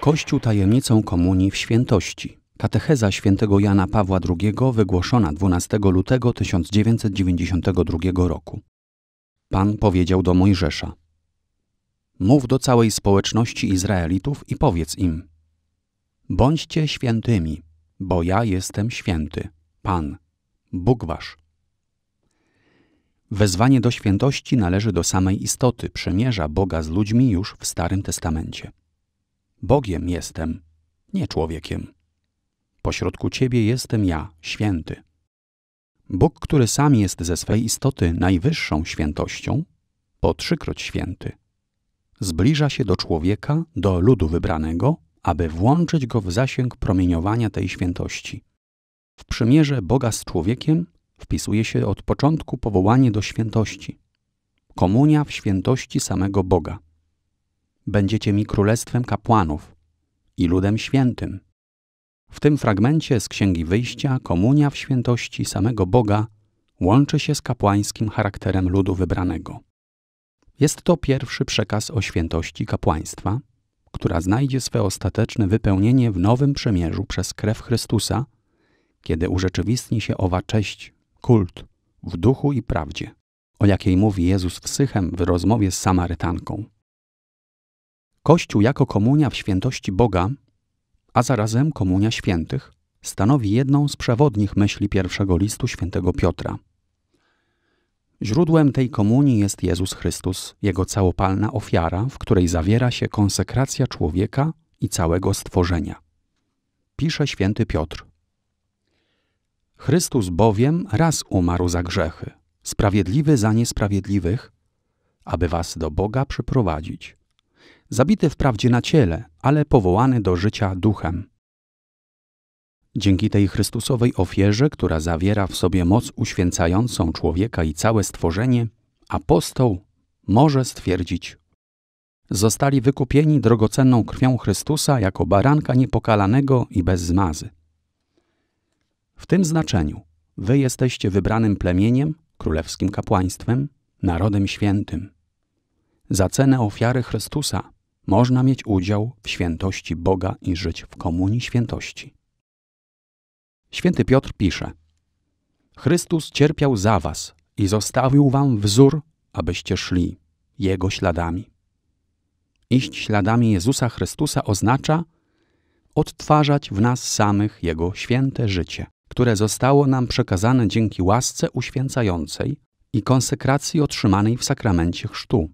Kościół tajemnicą komunii w świętości. Katecheza świętego Jana Pawła II wygłoszona 12 lutego 1992 roku. Pan powiedział do Mojżesza: Mów do całej społeczności Izraelitów i powiedz im: Bądźcie świętymi, bo ja jestem święty, Pan, Bóg wasz. Wezwanie do świętości należy do samej istoty przymierza Boga z ludźmi już w Starym Testamencie. Bogiem jestem, nie człowiekiem. Pośrodku Ciebie jestem ja, święty. Bóg, który sam jest ze swej istoty najwyższą świętością, po trzykroć święty, zbliża się do człowieka, do ludu wybranego, aby włączyć go w zasięg promieniowania tej świętości. W przymierze Boga z człowiekiem wpisuje się od początku powołanie do świętości. Komunia w świętości samego Boga – Będziecie mi królestwem kapłanów i ludem świętym. W tym fragmencie z Księgi Wyjścia komunia w świętości samego Boga łączy się z kapłańskim charakterem ludu wybranego. Jest to pierwszy przekaz o świętości kapłaństwa, która znajdzie swe ostateczne wypełnienie w nowym przymierzu przez krew Chrystusa, kiedy urzeczywistni się owa cześć, kult, w duchu i prawdzie, o jakiej mówi Jezus w Sychem w rozmowie z Samarytanką. Kościół jako komunia w świętości Boga, a zarazem komunia świętych, stanowi jedną z przewodnich myśli pierwszego listu świętego Piotra. Źródłem tej komunii jest Jezus Chrystus, jego całopalna ofiara, w której zawiera się konsekracja człowieka i całego stworzenia. Pisze święty Piotr. Chrystus bowiem raz umarł za grzechy, sprawiedliwy za niesprawiedliwych, aby was do Boga przyprowadzić zabity wprawdzie na ciele, ale powołany do życia duchem. Dzięki tej Chrystusowej ofierze, która zawiera w sobie moc uświęcającą człowieka i całe stworzenie, apostoł może stwierdzić: Zostali wykupieni drogocenną krwią Chrystusa jako baranka niepokalanego i bez zmazy. W tym znaczeniu wy jesteście wybranym plemieniem, królewskim kapłaństwem, narodem świętym. Za cenę ofiary Chrystusa można mieć udział w świętości Boga i żyć w komunii świętości. Święty Piotr pisze: Chrystus cierpiał za was i zostawił wam wzór, abyście szli jego śladami. Iść śladami Jezusa Chrystusa oznacza odtwarzać w nas samych jego święte życie, które zostało nam przekazane dzięki łasce uświęcającej i konsekracji otrzymanej w sakramencie chrztu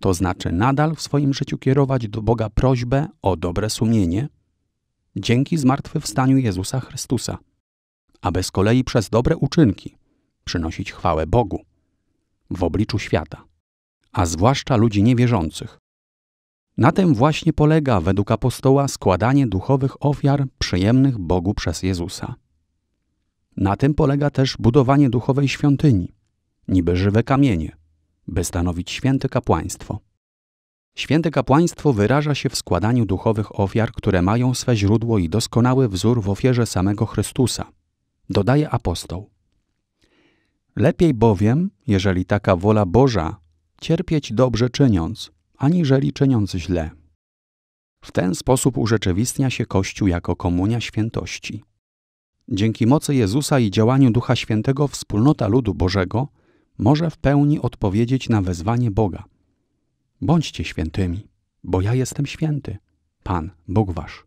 to znaczy nadal w swoim życiu kierować do Boga prośbę o dobre sumienie dzięki zmartwychwstaniu Jezusa Chrystusa, aby z kolei przez dobre uczynki przynosić chwałę Bogu w obliczu świata, a zwłaszcza ludzi niewierzących. Na tym właśnie polega według apostoła składanie duchowych ofiar przyjemnych Bogu przez Jezusa. Na tym polega też budowanie duchowej świątyni, niby żywe kamienie, by stanowić święte kapłaństwo. Święte kapłaństwo wyraża się w składaniu duchowych ofiar, które mają swe źródło i doskonały wzór w ofierze samego Chrystusa. Dodaje apostoł. Lepiej bowiem, jeżeli taka wola Boża, cierpieć dobrze czyniąc, aniżeli czyniąc źle. W ten sposób urzeczywistnia się Kościół jako komunia świętości. Dzięki mocy Jezusa i działaniu Ducha Świętego wspólnota ludu Bożego – może w pełni odpowiedzieć na wezwanie Boga. Bądźcie świętymi, bo ja jestem święty, Pan, Bóg wasz.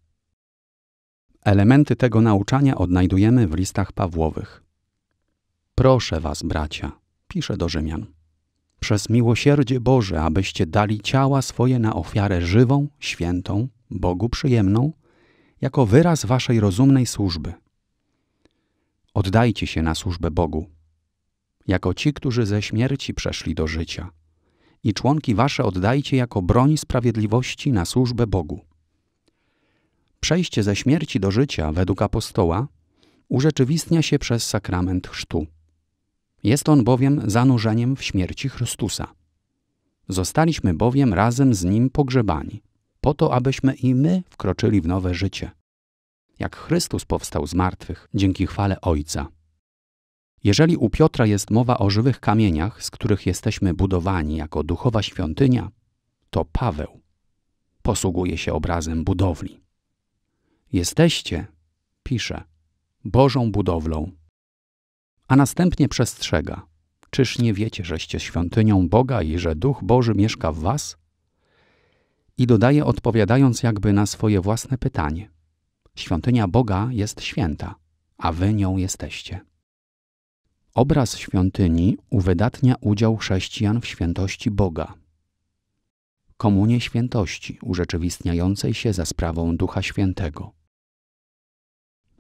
Elementy tego nauczania odnajdujemy w listach Pawłowych. Proszę was, bracia, pisze do Rzymian, przez miłosierdzie Boże, abyście dali ciała swoje na ofiarę żywą, świętą, Bogu przyjemną, jako wyraz waszej rozumnej służby. Oddajcie się na służbę Bogu, jako ci, którzy ze śmierci przeszli do życia. I członki wasze oddajcie jako broń sprawiedliwości na służbę Bogu. Przejście ze śmierci do życia według apostoła urzeczywistnia się przez sakrament chrztu. Jest on bowiem zanurzeniem w śmierci Chrystusa. Zostaliśmy bowiem razem z Nim pogrzebani, po to, abyśmy i my wkroczyli w nowe życie. Jak Chrystus powstał z martwych dzięki chwale Ojca, jeżeli u Piotra jest mowa o żywych kamieniach, z których jesteśmy budowani jako duchowa świątynia, to Paweł posługuje się obrazem budowli. Jesteście, pisze, Bożą budowlą. A następnie przestrzega. Czyż nie wiecie, żeście świątynią Boga i że Duch Boży mieszka w was? I dodaje, odpowiadając jakby na swoje własne pytanie: Świątynia Boga jest święta, a wy nią jesteście. Obraz świątyni uwydatnia udział chrześcijan w świętości Boga. Komunie świętości urzeczywistniającej się za sprawą Ducha Świętego.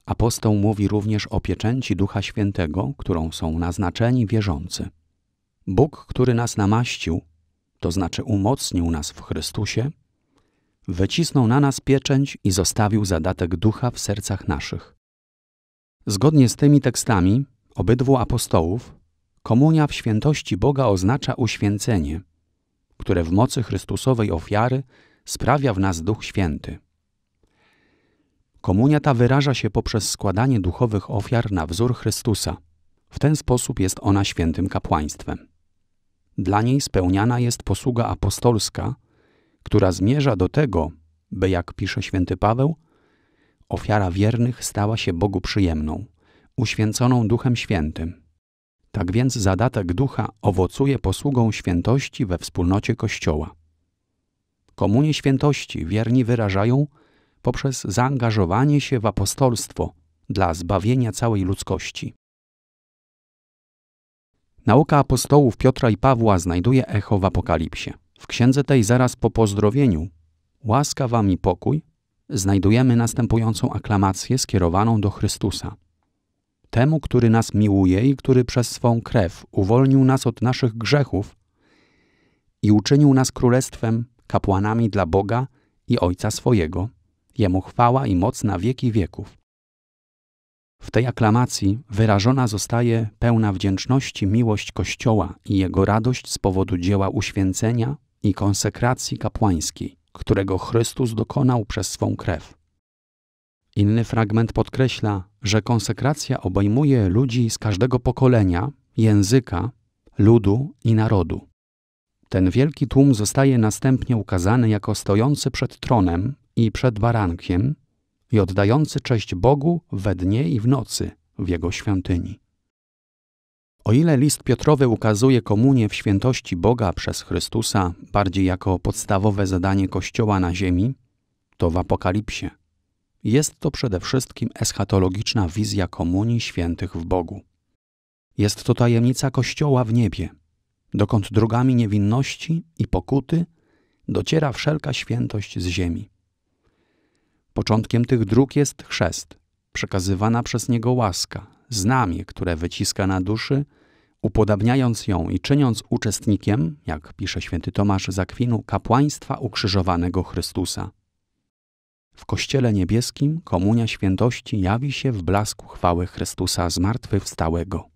Apostoł mówi również o pieczęci Ducha Świętego, którą są naznaczeni wierzący. Bóg, który nas namaścił, to znaczy umocnił nas w Chrystusie, wycisnął na nas pieczęć i zostawił zadatek ducha w sercach naszych. Zgodnie z tymi tekstami, obydwu apostołów, komunia w świętości Boga oznacza uświęcenie, które w mocy Chrystusowej ofiary sprawia w nas Duch Święty. Komunia ta wyraża się poprzez składanie duchowych ofiar na wzór Chrystusa. W ten sposób jest ona świętym kapłaństwem. Dla niej spełniana jest posługa apostolska, która zmierza do tego, by jak pisze święty Paweł, ofiara wiernych stała się Bogu przyjemną uświęconą Duchem Świętym. Tak więc zadatek ducha owocuje posługą świętości we wspólnocie Kościoła. Komunie świętości wierni wyrażają poprzez zaangażowanie się w apostolstwo dla zbawienia całej ludzkości. Nauka apostołów Piotra i Pawła znajduje echo w Apokalipsie. W księdze tej zaraz po pozdrowieniu Łaska wam i pokój znajdujemy następującą aklamację skierowaną do Chrystusa temu, który nas miłuje i który przez swą krew uwolnił nas od naszych grzechów i uczynił nas królestwem, kapłanami dla Boga i Ojca swojego. Jemu chwała i moc na wieki wieków. W tej aklamacji wyrażona zostaje pełna wdzięczności miłość Kościoła i jego radość z powodu dzieła uświęcenia i konsekracji kapłańskiej, którego Chrystus dokonał przez swą krew. Inny fragment podkreśla, że konsekracja obejmuje ludzi z każdego pokolenia, języka, ludu i narodu. Ten wielki tłum zostaje następnie ukazany jako stojący przed tronem i przed barankiem i oddający cześć Bogu we dnie i w nocy w jego świątyni. O ile list Piotrowy ukazuje komunię w świętości Boga przez Chrystusa bardziej jako podstawowe zadanie Kościoła na ziemi, to w Apokalipsie jest to przede wszystkim eschatologiczna wizja komunii świętych w Bogu. Jest to tajemnica Kościoła w niebie, dokąd drogami niewinności i pokuty dociera wszelka świętość z ziemi. Początkiem tych dróg jest chrzest, przekazywana przez niego łaska, znamie, które wyciska na duszy, upodabniając ją i czyniąc uczestnikiem, jak pisze święty Tomasz Zakwinu, kapłaństwa ukrzyżowanego Chrystusa. W Kościele Niebieskim komunia świętości jawi się w blasku chwały Chrystusa zmartwychwstałego.